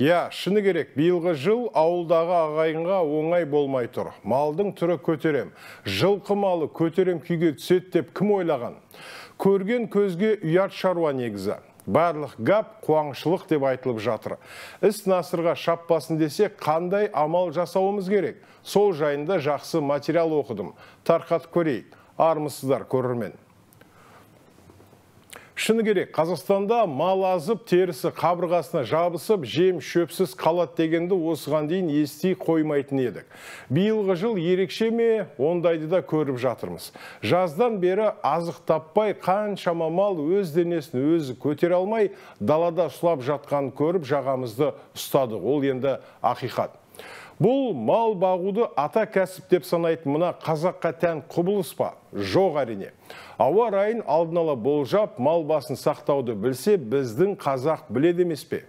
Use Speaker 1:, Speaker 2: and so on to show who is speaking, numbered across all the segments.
Speaker 1: Иә, шыны керек, биылғы жыл ауылдағы ағайынға оңай болмай тұр. Малдың түрі көтерем. Жылқы малы көтерем күйге түсет деп кім ойлаған? Көрген көзге ұят шаруа негізі. Барлық гап қуаңшылық деп айтылып жатыр. Іс насырға шаппасын десе, қандай амал жасауымыз керек? Сол жайында жақсы материал оқыдым. Тарқатып көрейік. Армысыздар көрермен шыны керек қазақстанда мал азып терісі қабырғасына жабысып жем шөпсіз қалат дегенді осыған дейін ести қоймайтын едік биылғы жыл ерекше ме ондайды да көріп жатырмыз жаздан бері азық таппай қаншама мал өз денесін өзі көтер алмай далада сұлап жатқан көріп жағамызды ұстады ол енді ақиқат бұл мал бағуды ата кәсіп деп санайтын мына қазаққа тән құбылыс па жоқ әрине Ауа райын алдын ала болжап, мал басын сақтауды білсе, біздің қазақ біледі емес пе?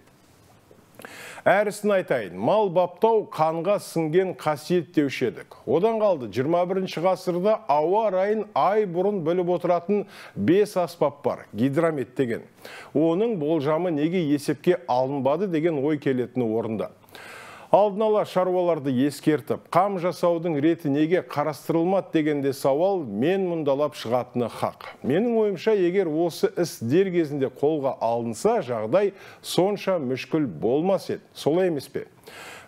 Speaker 1: Әрісін айтайын, мал баптау қанға сіңген қасиет деуші Одан қалды 21 ғасырда ауа райын ай бұрын біліп отыратын бес аспап бар, гидромет деген. Оның болжамы неге есепке алынбады деген ой келетіні орында алдын ала шаруаларды ескертіп қам жасаудың реті неге дегенде сауал мен мұндалап шығатыны хақ менің ойымша егер осы іс дер кезінде қолға алынса жағдай сонша мүшкіл болмас еді солай емес пе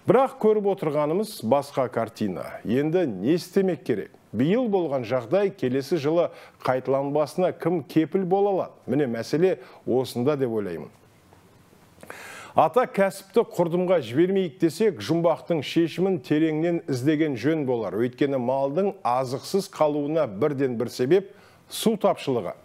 Speaker 1: бірақ көріп отырғанымыз басқа картина енді не істемек керек биыл болған жағдай келесі жылы қайтланбасына кім кепіл бола алады міне мәселе осында деп ойлаймын Ата кәсіпті құрдымға жібермейік десек, жұмбақтың шешімін тереңнен іздеген жөн болар. Өйткені малдың азықсыз қалуына бірден бір себеп су тапшылығы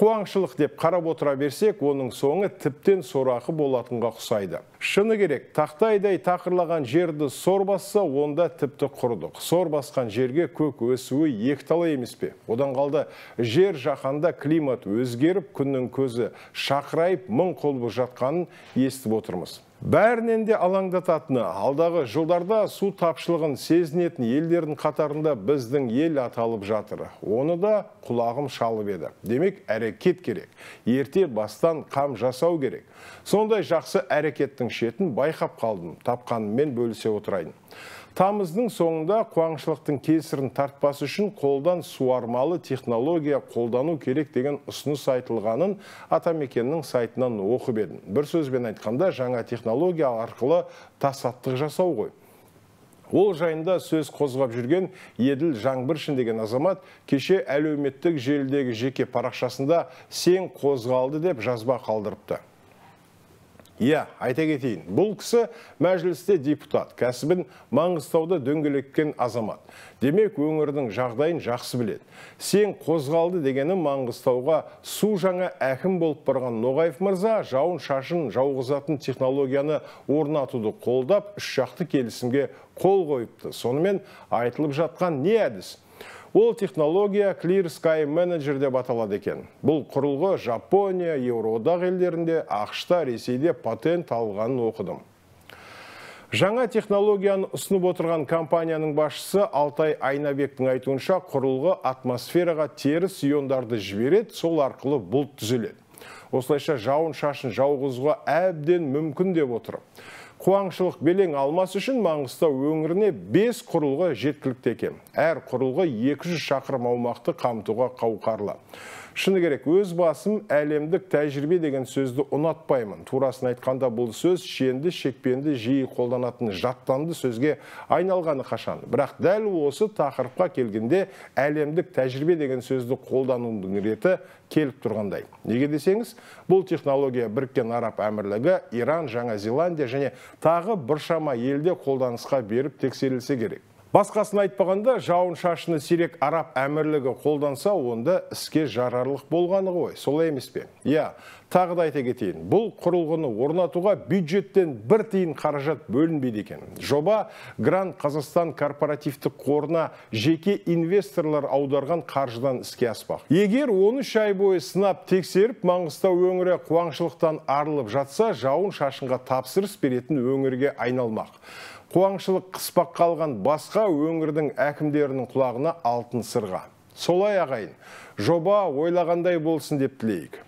Speaker 1: қуаңшылық деп қарап отыра берсек оның соңы тіптен сорақы болатынға құсайды. шыны керек тақтайдай тақырлаған жерді сор басса онда тіпті құрдық сор басқан жерге көк өсуі екіталай емес пе одан қалды жер жаһанда климат өзгеріп күннің көзі шақырайып мың қолбы жатқанын естіп отырмыз бәрінен де алаңдататыны алдағы жылдарда су тапшылығын сезінетін елдердің қатарында біздің ел аталып жатыр оны да құлағым шалып еді демек әрекет керек ерте бастан қам жасау керек сондай жақсы әрекеттің шетін байқап қалдым тапқанымен бөлісе отырайын тамыздың соңында қуаңшылықтың кесірін тартпас үшін қолдан суармалы технология қолдану керек деген ұсыныс айтылғанын атамекеннің сайтынан оқып едім бір сөзбен айтқанда жаңа технология арқылы тасаттық жасау ғой ол жайында сөз қозғап жүрген еділ жаңбыршин деген азамат кеше әлеуметтік желідегі жеке парақшасында сен қозғалды деп жазба қалдырыпты Иә, айта кетейін. Бұл кісі мәжілісте депутат, кәсібін Маңғыстауда дөңгелеккен азамат. Демек өңірдің жағдайын жақсы біледі. Сен қозғалды дегені Маңғыстауға су жаңа әкім болып барған Ноғаев мырза жауын шашын жауғызатын технологияны орнатуды қолдап, үш жақты келісімге қол қойыпты. Сонымен айтылып жатқан не әдіс? Ол технология Clear Sky Manager деп аталады екен. Бұл құрылғы Жапония, Еуроодақ елдерінде, Ақшта, Ресейде патент алғанын оқыдым. Жаңа технологияны ұсынып отырған компанияның басшысы Алтай Айнабектің айтуынша құрылғы атмосфераға теріс иондарды жібереді, сол арқылы бұлт түзіледі. Осылайша жауын шашын жауғызға әбден мүмкін деп отыр. Қуаңшылық белең алмас үшін Маңғыстау өңіріне 5 құрылғы жеткілікті екен. Әр құрылғы 200 шақырым аумақты қамтуға қауқарлы шыны керек өз басым әлемдік тәжірибе деген сөзді ұнатпаймын турасын айтқанда бұл сөз шенді шекпенді жиі қолданатын жаттанды сөзге айналғаны қашан бірақ дәл осы тақырыпқа келгенде әлемдік тәжірибе деген сөзді қолданудың реті келіп тұрғандай неге десеңіз бұл технология біріккен араб әмірлігі иран жаңа зеландия және тағы біршама елде қолданысқа беріп тексерілсе керек басқасын айтпағанда жауын шашыны сирек араб әмірлігі қолданса онда іске жарарлық болғаны ғой солай емес пе иә тағы да айта кетейін бұл құрылғыны орнатуға бюджеттен бір тиын қаражат бөлінбейді екен жоба грант қазақстан корпоративтік қорына жеке инвесторлар аударған қаржыдан іске аспақ егер 13 ай бойы сынап тексеріп маңғыстау өңірі қуаңшылықтан арылып жатса жауын шашынға тапсырыс беретін өңірге айналмақ қуаңшылық қыспақ қалған басқа өңірдің әкімдерінің құлағына алтын сырға солай ағайын жоба ойлағандай болсын деп тілейік